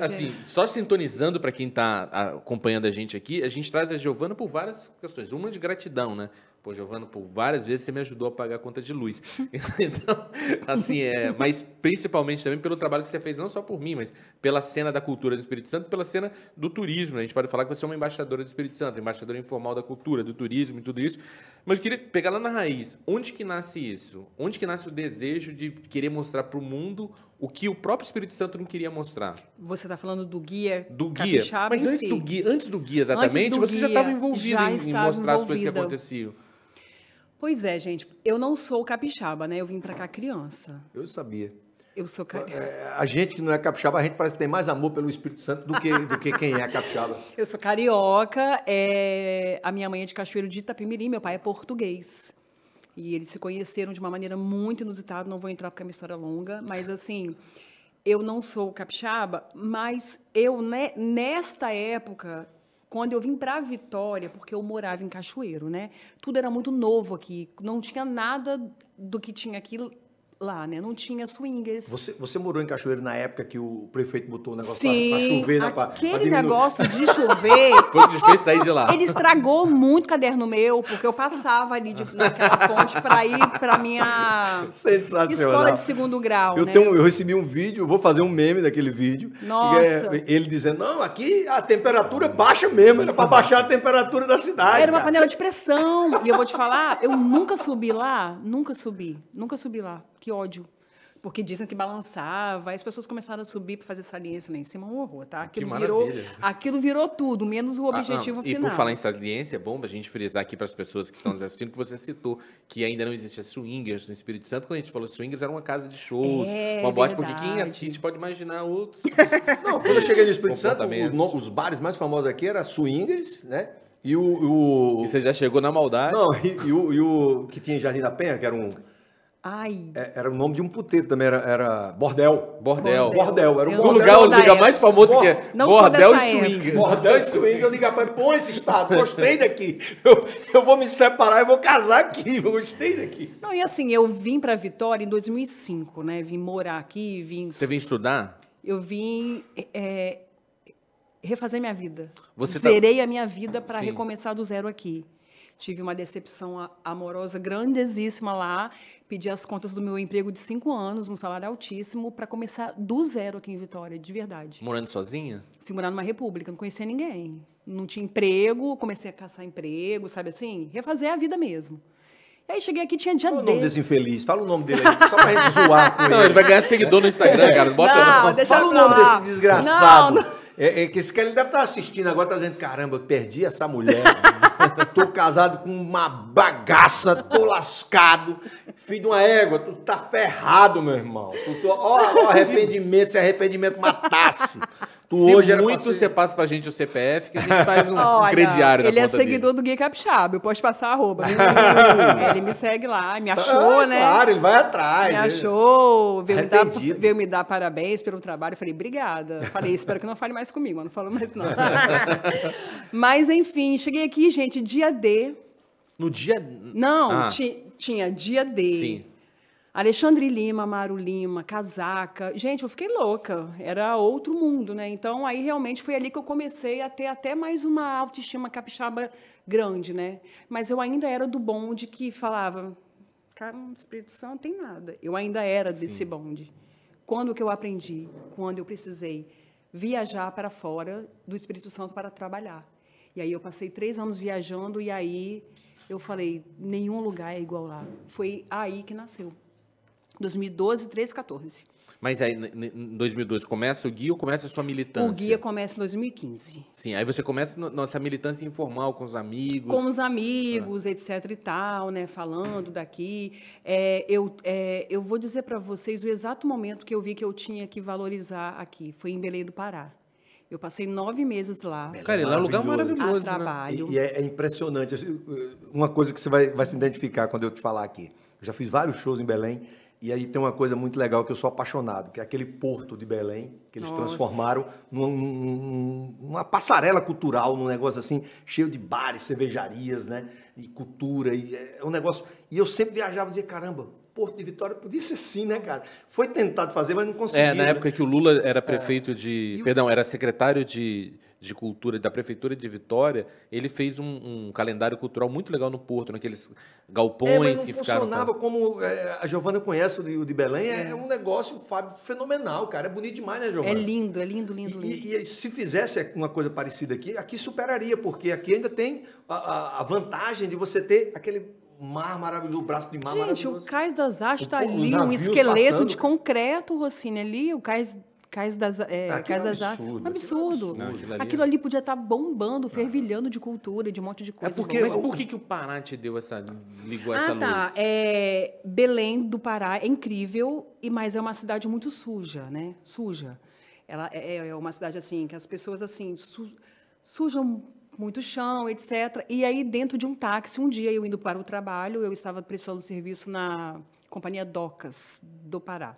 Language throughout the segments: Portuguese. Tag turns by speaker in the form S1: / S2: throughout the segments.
S1: Assim, só sintonizando para quem está acompanhando a gente aqui, a gente traz a Giovana por várias questões. Uma de gratidão, né? Pô, Giovana, por várias vezes você me ajudou a pagar a conta de luz. então, assim, é, mas principalmente também pelo trabalho que você fez, não só por mim, mas pela cena da cultura do Espírito Santo, pela cena do turismo. Né? A gente pode falar que você é uma embaixadora do Espírito Santo, embaixadora informal da cultura, do turismo e tudo isso. Mas eu queria pegar lá na raiz, onde que nasce isso? Onde que nasce o desejo de querer mostrar para o mundo o que o próprio Espírito Santo não queria mostrar?
S2: Você está falando do guia Do guia. Mas antes si. do
S1: guia, antes do guia exatamente, do você guia, já estava envolvida em, em mostrar envolvida. as coisas que aconteciam.
S2: Pois é, gente. Eu não sou capixaba, né? Eu vim para cá criança. Eu sabia. Eu sou
S3: carioca. É, a gente que não é capixaba, a gente parece que tem mais amor pelo Espírito Santo do que, do que quem é capixaba.
S2: Eu sou carioca, é... a minha mãe é de Cachoeiro de Itapemirim, meu pai é português. E eles se conheceram de uma maneira muito inusitada, não vou entrar porque é uma história longa, mas assim, eu não sou capixaba, mas eu, né, nesta época, quando eu vim para Vitória, porque eu morava em Cachoeiro, né? Tudo era muito novo aqui, não tinha nada do que tinha aqui lá, né? Não tinha swingers. Você,
S3: você morou em Cachoeiro na época que o prefeito botou o negócio Sim, pra, pra chover, né? Pra, aquele pra negócio de chover... Foi o que sair de lá. Ele estragou
S2: muito o caderno meu, porque eu passava ali de, naquela ponte pra ir pra minha escola de segundo grau, eu né? Tenho, eu
S3: recebi um vídeo, vou fazer um meme daquele vídeo. É Nossa! Ele dizendo, não, aqui a temperatura baixa mesmo, era pra baixar a temperatura da cidade. Era uma cara.
S2: panela de pressão. E eu vou te falar, eu nunca subi lá, nunca subi, nunca subi lá que ódio. Porque dizem que balançava, as pessoas começaram a subir para fazer saliência lá né? em cima, é um horror, tá? Aquilo que virou, aquilo virou tudo, menos o ah, objetivo ah, ah, e final. E por falar em
S1: saliência, é bom a gente frisar aqui para as pessoas que estão nos assistindo que você citou que ainda não existia swingers no Espírito Santo. Quando a gente falou swingers, era uma casa de shows, é, uma boate, porque quem assiste pode imaginar outros. não, quando eu cheguei no Espírito Santo, os bares mais famosos
S3: aqui eram swingers, né? E o, o... E você já chegou na maldade. Não, e, e, o, e o que tinha Jardim da Penha, que era um Ai. É, era o nome de um puteiro também, era, era
S1: bordel. Bordel. Bordel. Era um lugar, o lugar mais famoso que é não bordel e swing. Bordel e swing.
S3: Eu digo, rapaz, ah, bom esse estado, gostei daqui. Eu, eu vou me separar, eu vou casar aqui, eu gostei daqui.
S2: Não, e assim, eu vim para Vitória em 2005, né? Vim morar aqui, vim... Você
S1: vim estudar?
S2: Eu vim... É, é, refazer minha vida. Você tá Zerei tá... a minha vida para recomeçar do zero aqui. Tive uma decepção amorosa grandesíssima lá. Pedi as contas do meu emprego de cinco anos, um salário altíssimo, para começar do zero aqui em Vitória, de verdade.
S1: Morando sozinha?
S2: Fui morar numa república, não conhecia ninguém. Não tinha emprego, comecei a caçar emprego, sabe assim? Refazer a vida mesmo. aí cheguei aqui, tinha dia Qual o nome desse
S3: infeliz? Fala o nome dele aí, só pra gente zoar com ele. Não, ele vai ganhar seguidor no Instagram, cara. Bota não, não. Deixa Fala o nome desse desgraçado. Não, não. É, é, que esse cara ele deve estar tá assistindo agora, tá dizendo, caramba, eu perdi essa mulher. tô casado com uma bagaça, tô lascado, filho de uma égua, tu tá ferrado, meu irmão. Tu só, ó, ó,
S1: arrependimento, se arrependimento matasse. Tu Se hoje era muito, passe... você passa pra gente o CPF, que a gente faz um, Olha, um crediário Ele é seguidor
S2: dele. do Gui Capixaba, eu posso passar arroba. ele me segue lá, me achou, ah, né? Claro, ele vai atrás. Me ele... achou, veio me, dar, veio me dar parabéns pelo trabalho. Eu falei, obrigada. Falei, espero que não fale mais comigo, mas não falou mais não. mas, enfim, cheguei aqui, gente, dia D. No dia... Não, ah. ti, tinha dia D. Sim Alexandre Lima, Amaro Lima, Casaca. Gente, eu fiquei louca. Era outro mundo, né? Então, aí realmente foi ali que eu comecei a ter até mais uma autoestima capixaba grande, né? Mas eu ainda era do bonde que falava, cara, o Espírito Santo não tem nada. Eu ainda era desse Sim. bonde. Quando que eu aprendi? Quando eu precisei viajar para fora do Espírito Santo para trabalhar. E aí eu passei três anos viajando e aí eu falei, nenhum lugar é igual lá. Foi aí que nasceu 2012, 13, 14.
S1: Mas aí, em 2012, começa o guia ou começa a sua militância? O guia
S2: começa em 2015.
S1: Sim, aí você começa nossa militância informal com os amigos. Com os
S2: amigos, ah. etc e tal, né? Falando daqui. É, eu, é, eu vou dizer para vocês o exato momento que eu vi que eu tinha que valorizar aqui. Foi em Belém do Pará. Eu passei nove meses lá. É Cara, lá é um lugar maravilhoso. A né? trabalho.
S3: Né? E, e é, é, impressionante. Assim, uma coisa que você vai, vai se identificar quando eu te falar aqui. Eu já fiz vários shows em Belém e aí tem uma coisa muito legal que eu sou apaixonado, que é aquele porto de Belém, que eles Nossa. transformaram numa, passarela cultural, num negócio assim, cheio de bares, cervejarias, né? E cultura, e é, é um negócio... E eu sempre viajava e dizia, caramba, Porto de Vitória podia ser sim, né, cara? Foi tentado fazer, mas não conseguiu. É, na né? época que o Lula era é. prefeito
S1: é. de. Perdão, era secretário de, de Cultura da Prefeitura de Vitória, ele fez um, um calendário cultural muito legal no Porto, naqueles galpões é, mas não que funcionava ficaram.
S3: funcionava como é,
S1: a Giovana conhece o de, de Belém, é, é. é. um
S3: negócio, Fábio, fenomenal, cara. É bonito demais, né, Giovana? É lindo, é lindo, lindo, e, lindo. E, e se fizesse uma coisa parecida aqui, aqui superaria, porque aqui ainda tem a, a, a vantagem de você ter aquele mar maravilhoso, o braço de mar Gente, maravilhoso. Gente,
S2: o Cais das Artes está ali, um esqueleto passando. de concreto, Rocine, ali, o Cais Cais das, é, ah, é Cais é um das absurdo, Artes. Um absurdo. Não, aquilo, ali... aquilo é- ali podia estar tá bombando, ah. fervilhando de cultura, de um monte de coisa. É porque, mas por que, que
S1: o Pará te deu essa. ligou ah, essa tá. luz?
S2: É, Belém do Pará é incrível, mas é uma cidade muito suja, né? Suja. Ela é, é uma cidade assim, que as pessoas assim. Su, sujam muito chão, etc. E aí, dentro de um táxi, um dia eu indo para o trabalho, eu estava prestando serviço na companhia Docas do Pará.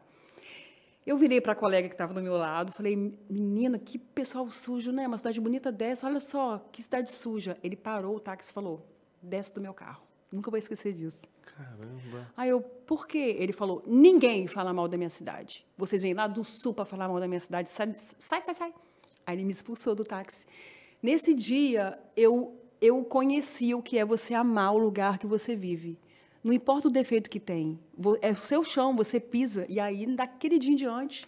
S2: Eu virei para a colega que estava do meu lado, falei: "Menina, que pessoal sujo, né? Uma cidade bonita dessa, olha só, que cidade suja". Ele parou o táxi e falou: "Desce do meu carro". Nunca vou esquecer disso. Caramba. Aí eu, por quê? Ele falou: "Ninguém fala mal da minha cidade. Vocês vêm lá do sul para falar mal da minha cidade. Sai, sai, sai, sai". Aí ele me expulsou do táxi. Nesse dia, eu, eu conheci o que é você amar o lugar que você vive. Não importa o defeito que tem, é o seu chão, você pisa. E aí, daquele dia em diante,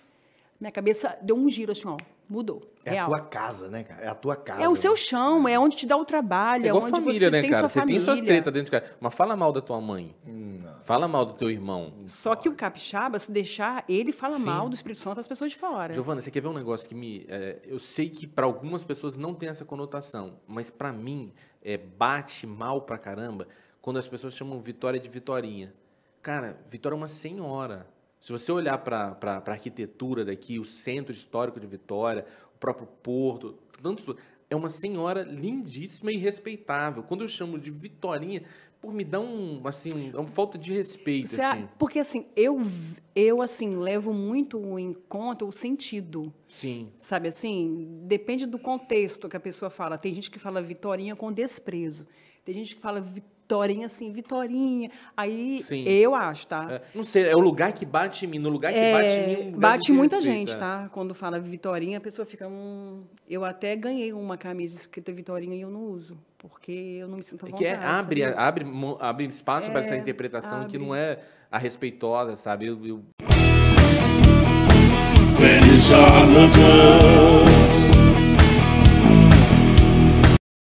S2: minha cabeça deu um giro assim, ó, mudou.
S1: É real. a tua casa, né, cara? É a tua casa. É o seu
S2: né? chão, é onde te dá o trabalho, é, igual é onde família, você né, tem cara? você família. tem suas tretas
S1: dentro de casa. Mas fala mal da tua mãe. Não. Fala mal do teu irmão.
S2: Só que o capixaba, se deixar, ele fala Sim. mal do Espírito Santo para as pessoas de fora. Giovana, você
S1: quer ver um negócio que me... É, eu sei que para algumas pessoas não tem essa conotação, mas para mim é, bate mal pra caramba quando as pessoas chamam Vitória de Vitorinha. Cara, Vitória é uma senhora. Se você olhar para a arquitetura daqui, o centro histórico de Vitória, o próprio porto, tanto, é uma senhora lindíssima e respeitável. Quando eu chamo de Vitorinha, por me dá um assim, uma falta de respeito assim.
S2: Porque assim, eu eu assim levo muito em conta o sentido. Sim. Sabe assim, depende do contexto que a pessoa fala. Tem gente que fala Vitorinha com desprezo. Tem gente que fala Vitorinha Vitorinha, assim, Vitorinha. Aí Sim. eu
S1: acho, tá? É, não sei, é o lugar que bate em mim, no lugar que é, bate em mim. Um bate muita respeito, gente, é. tá?
S2: Quando fala Vitorinha, a pessoa fica. Hum... Eu até ganhei uma camisa escrita Vitorinha e eu não uso, porque eu não me sinto à vontade. É que é, abre,
S1: abre, abre espaço para essa é, interpretação abre. que não é a respeitosa, sabe? Eu. eu...